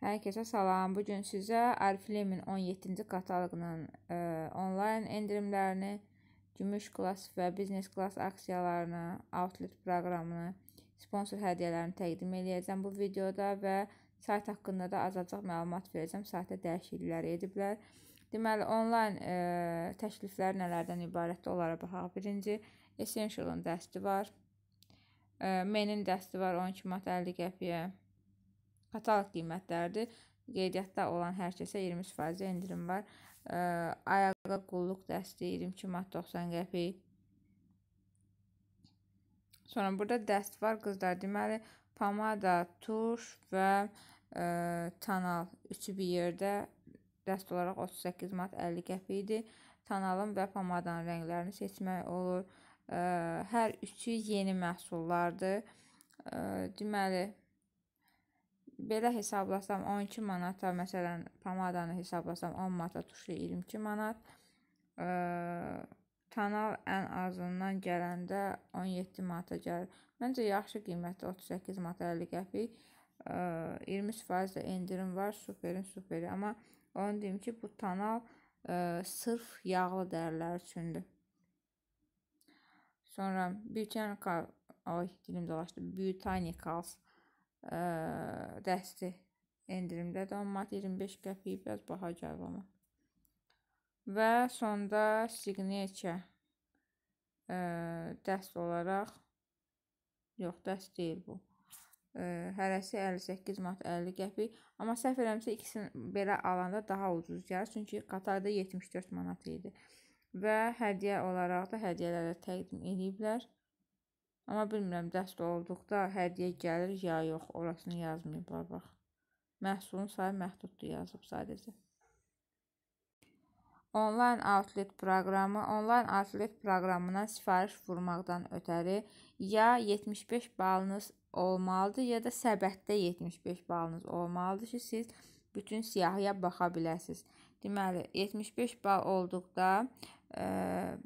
Hər kəsə salam. Bu gün sizə Ariflemin 17-ci kataloqunun e, onlayn endirimlərini, gümüş klass və biznes klass aksiyalarını, outlet proqramını, sponsor hədiyyələrini təqdim edəcəm bu videoda və sayt haqqında da azacıq məlumat verəcəm. Saytda dəyişikliklər ediblər. Deməli, onlayn e, təkliflər nələrdən ibarətdir? Onlara baxaq. Birinci, Essential-ın dəsti var. E, Menin dəsti var 12 manat 50 qəpiyə. Katalog qiymətləridir. Qeydiyyatda olan hər kəsə 20% endirim var. Ayağa qulluq dəsti 22 mat 90 qəpik. Sonra burada dəst var qızlar. Deməli, pomada, tuş və ə, tanal üçü bir yerdə dəst olaraq 38 mat 50 qəpik idi. Tanalın və pomadanın rənglərini seçmək olur. Ə, hər üçü yeni məhsullardır. Ə, deməli, belə hesablasam 12 manata, məsələn, pomadanı hesablasam 10 manata, tuşu 22 manat. E, tonal ən azından gələndə 17 manata gəlir. Məncə yaxşı qiymətdə 38 manata 50 qəpik. E, 20% də endirim var, superin superi. Amma onu deyim ki, bu tonal e, sırf yağlı dərilər üçündür. Sonra Butanicals, ay dilim dolaşdı, Botanicals dəsti endirimdədir, amma 25 qəpik biraz baha gəlir ona. Və sonda signature ə, dəst olaraq yox, dəst deyil bu. Ə, hərəsi 58 manat 50 qəpik, amma səhv eləmişsə ikisini belə alanda daha ucuz gəlir, çünki qatarda 74 manat idi. Və hədiyyə olaraq da hədiyyələrə təqdim ediblər. Amma bilmirəm dəst olduqda hədiyyə gəlir ya yox, orasını yazmayıblar bax. Məhsulun sayı məhduddur yazıb sadəcə. Onlayn Outlet proqramı Onlayn Outlet proqramına sifariş vurmaqdan ötəri ya 75 balınız olmalıdır, ya da səbətdə 75 balınız olmalıdır ki, siz bütün siyahıya baxa biləsiniz. Deməli, 75 bal olduqda ə,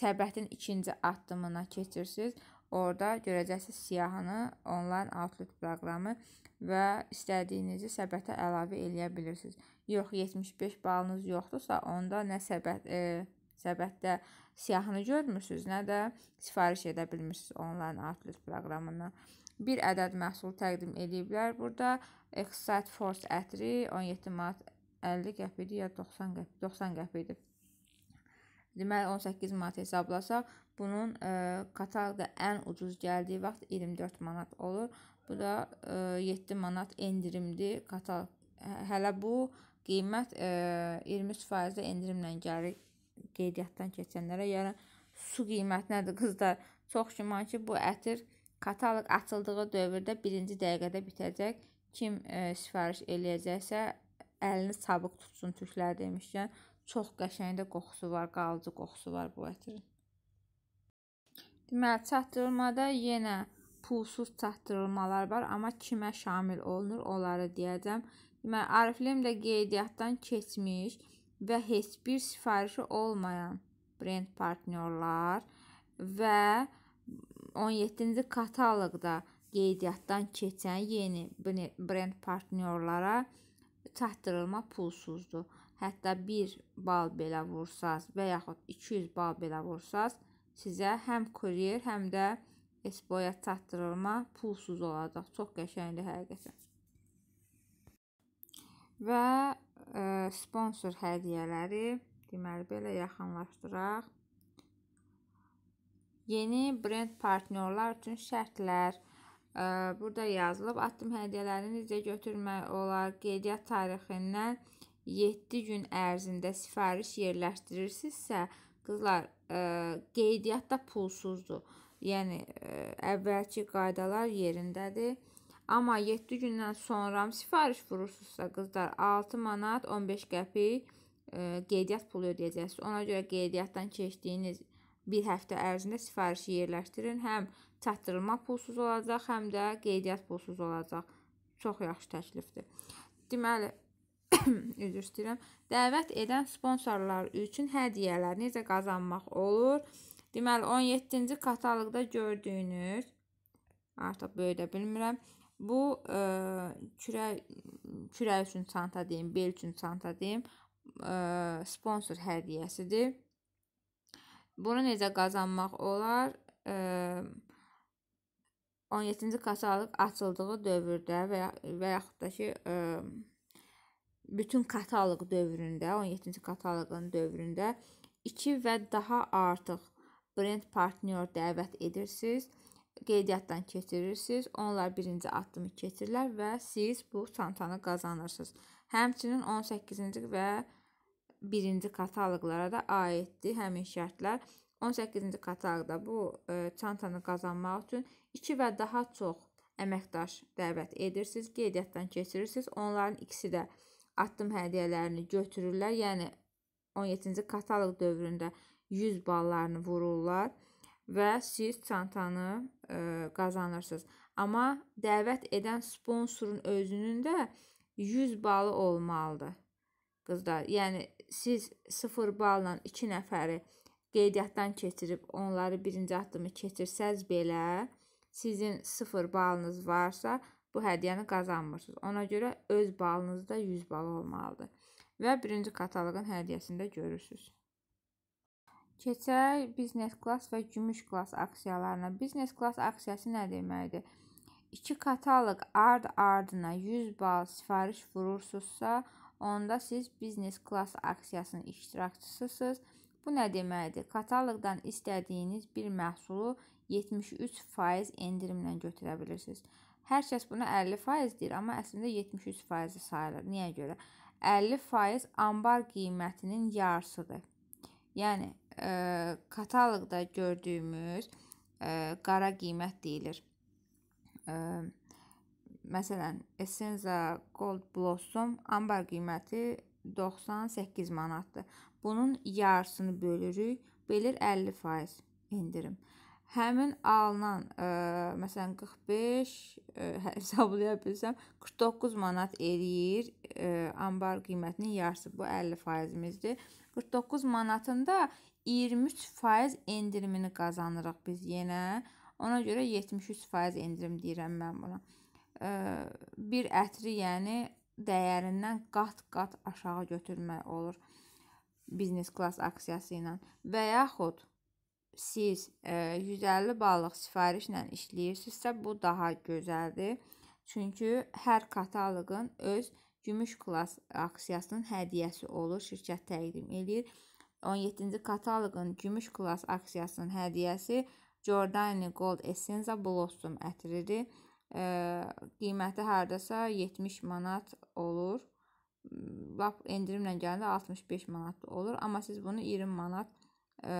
səbətin ikinci addımına keçirsiniz. Orada görəcəksiniz siyahını, onlayn outlet proqramı və istədiyinizi səbətə əlavə eləyə bilirsiniz. Yox, 75 balınız yoxdursa, onda nə səbət e, səbətdə siyahını görmürsüz, nə də sifariş edə bilmirsiniz onlayn outlet proqramından. Bir ədəd məhsul təqdim ediblər burada. Excite Force ətri 17 manat 50 qəpiydi ya 90 qəpiydi, 90 qəpiydi. Deməli 18 manat hesablasaq, Bunun e, katalqa ən ucuz gəldiyi vaxt 24 manat olur. Bu da e, 7 manat endirimli katalq. Hələ bu qiymət e, 23% endirimlə gəlir qeydiyyatdan keçənlərə. Yəni su qiymətinədir qızlar. Çox güman ki, bu ətir katalog açıldığı dövrdə birinci dəqiqədə bitəcək. Kim e, sifariş eləyəcəksə, əlini sabıq tutsun türklər demişkən. Çox qəşəng də qoxusu var, qalıcı qoxusu var bu ətirin. Deməli, çatdırılmada yenə pulsuz çatdırılmalar var, amma kimə şamil olunur, onları deyəcəm. Deməli, Ariflem də qeydiyyatdan keçmiş və heç bir sifarişi olmayan brend partnyorlar və 17-ci kataloqda qeydiyyatdan keçən yeni brend partnyorlara çatdırılma pulsuzdur. Hətta 1 bal belə vursaz və yaxud 200 bal belə vursaz, sizə həm kuryer, həm də SBO-ya çatdırılma pulsuz olacaq. Çox qəşəngdir həqiqətən. Və ə, e, sponsor hədiyyələri deməli belə yaxınlaşdıraq. Yeni brend partnyorlar üçün şərtlər ə, e, burada yazılıb. Addım hədiyyələrini necə götürmək olar? Qeydiyyat tarixindən 7 gün ərzində sifariş yerləşdirirsinizsə, Qızlar, ə, e, qeydiyyat da pulsuzdur. Yəni ə, e, əvvəlki qaydalar yerindədir. Amma 7 gündən sonra sifariş vurursunuzsa qızlar 6 manat 15 qəpik ə, e, qeydiyyat pulu ödəyəcəksiniz. Ona görə qeydiyyatdan keçdiyiniz bir həftə ərzində sifarişi yerləşdirin. Həm çatdırılma pulsuz olacaq, həm də qeydiyyat pulsuz olacaq. Çox yaxşı təklifdir. Deməli, üzr istəyirəm. Dəvət edən sponsorlar üçün hədiyyələr necə qazanmaq olur? Deməli 17-ci kataloqda gördüyünüz artıq böyüdə bilmirəm. Bu ə, e, kürə kürə üçün çanta deyim, bel üçün çanta deyim, ə, e, sponsor hədiyyəsidir. Bunu necə qazanmaq olar? Ə, e, 17-ci katalog açıldığı dövrdə və ya və yaxud da ki, ə, bütün kataloq dövründə, 17-ci kataloqun dövründə 2 və daha artıq brend partnyor dəvət edirsiniz, qeydiyyatdan keçirirsiniz. Onlar birinci addımı keçirlər və siz bu çantanı qazanırsınız. Həmçinin 18-ci və 1-ci kataloqlara da aiddir həmin şərtlər. 18-ci kataloqda bu ə, e, çantanı qazanmaq üçün 2 və daha çox əməkdaş dəvət edirsiniz, qeydiyyatdan keçirirsiniz. Onların ikisi də addım hədiyyələrini götürürlər. Yəni 17-ci kataloq dövründə 100 ballarını vururlar və siz çantanı ə, e, qazanırsınız. Amma dəvət edən sponsorun özünün də 100 balı olmalıdır. Qızlar, yəni siz 0 balla 2 nəfəri qeydiyyatdan keçirib onları birinci addımı keçirsəz belə, sizin 0 balınız varsa, bu hədiyyəni qazanmırsınız. Ona görə öz balınızda 100 bal olmalıdır. Və birinci kataloqun hədiyyəsində görürsünüz. Keçək biznes klas və gümüş klas aksiyalarına. Biznes klas aksiyası nə deməkdir? 2 kataloq ard-ardına 100 bal sifariş vurursunuzsa, onda siz biznes klas aksiyasının iştirakçısısınız. Bu nə deməkdir? Kataloqdan istədiyiniz bir məhsulu 73% endirimlə götürə bilirsiniz. Hər kəs buna 50% deyir, amma əslində 73% sayılır. Niyə görə? 50% anbar qiymətinin yarısıdır. Yəni ə, e, kataloqda gördüyümüz ə, e, qara qiymət deyilir. Ə, e, məsələn, Essenza Gold Blossom anbar qiyməti 98 manatdır. Bunun yarısını bölürük, belir 50% endirim həmin alınan, ə, e, məsələn 45 ə, hesablaya bilsəm 49 manat eləyir ə, e, anbar qiymətinin yarısı. Bu 50%-imizdir. 49 manatında 23% endirimini qazanırıq biz yenə. Ona görə 73% endirim deyirəm mən buna. Ə, e, bir ətri, yəni dəyərindən qat-qat aşağı götürmək olur biznes klass aksiyası ilə və yaxud siz e, 150 ballıq sifarişlə işləyirsinizsə, bu daha gözəldir. Çünki hər kataloqun öz gümüş klass aksiyasının hədiyyəsi olur, şirkət təqdim eləyir. 17-ci kataloqun gümüş klass aksiyasının hədiyyəsi Giordani Gold Essenza Blossom ətridir. E, qiyməti hardasa 70 manat olur. Lap endirimlə gələndə 65 manat olur, amma siz bunu 20 manat e,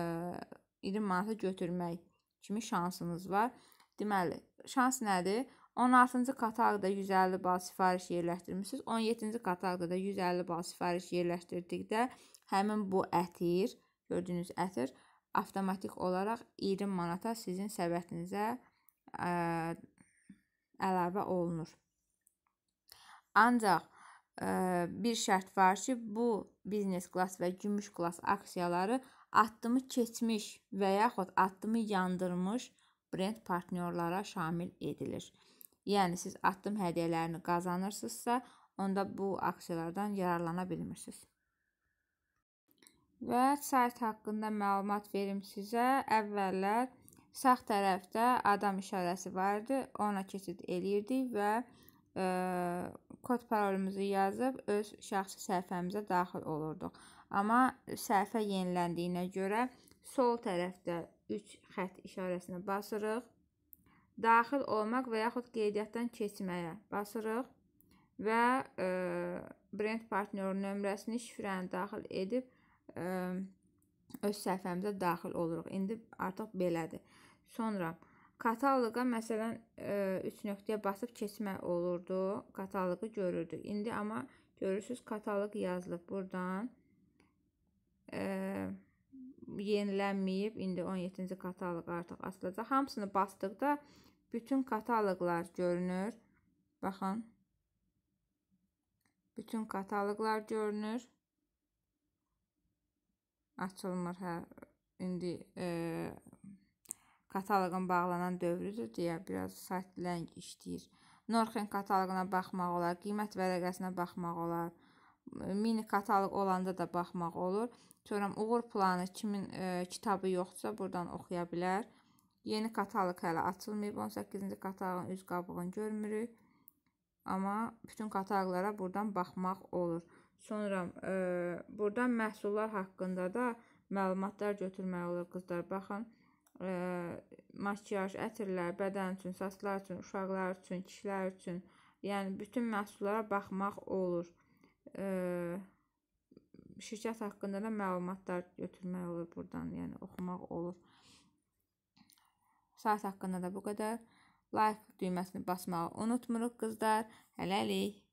20 manatı götürmək kimi şansınız var. Deməli, şans nədir? 16-cı qatarda 150 bal sifariş yerləşdirmisiniz. 17-ci qatarda da 150 bal sifariş yerləşdirdikdə həmin bu ətir, gördüyünüz ətir avtomatik olaraq 20 manata sizin səbətinizə ə, əlavə olunur. Ancaq ə, bir şərt var ki, bu biznes klas və gümüş klas aksiyaları addımı keçmiş və yaxud addımı yandırmış brend partnyorlara şamil edilir. Yəni siz addım hədiyyələrini qazanırsınızsa, onda bu aksiyalardan yararlana bilmirsiniz. Və sayt haqqında məlumat verim sizə. Əvvəllər sağ tərəfdə adam işarəsi var idi. Ona keçid eləyirdi və ə, e, kod parolumuzu yazıb öz şəxsi səhifəmizə daxil olurduq. Amma səhifə yeniləndiyinə görə sol tərəfdə 3 xətt işarəsinə basırıq. Daxil olmaq və yaxud qeydiyyatdan keçməyə basırıq və e, brend partnyor nömrəsini, şifrəni daxil edib e, öz səhifəmizə daxil oluruq. İndi artıq belədir. Sonra kataloqa məsələn 3 e, nöqtəyə basıb keçmək olurdu. Kataloqu görürdük. İndi amma görürsüz kataloq yazılıb burdan yenilənməyib. İndi 17-ci kataloq artıq açılacaq. Hamısını basdıqda bütün kataloqlar görünür. Baxın. Bütün kataloqlar görünür. Açılmır hə. İndi e, kataloqun bağlanan dövrüdür deyə biraz sayt ləng işləyir. Norxen kataloquna baxmaq olar, qiymət vərəqəsinə baxmaq olar mini kataloq olanda da baxmaq olur. Görürəm Uğur planı kimin e, kitabı yoxdursa buradan oxuya bilər. Yeni kataloq hələ açılmayıb. 18-ci kataloqun üz qabığını görmürük. Amma bütün kataloqlara buradan baxmaq olur. Sonra e, buradan məhsullar haqqında da məlumatlar götürmək olur qızlar. Baxın, e, makiyaj, ətirlər, bədən üçün, saçlar üçün, uşaqlar üçün, kişilər üçün, yəni bütün məhsullara baxmaq olur şirkət haqqında da məlumatlar götürmək olur burdan, yəni oxumaq olur. Sayt haqqında da bu qədər. Like düyməsini basmağı unutmuruq qızlar. Hələlik.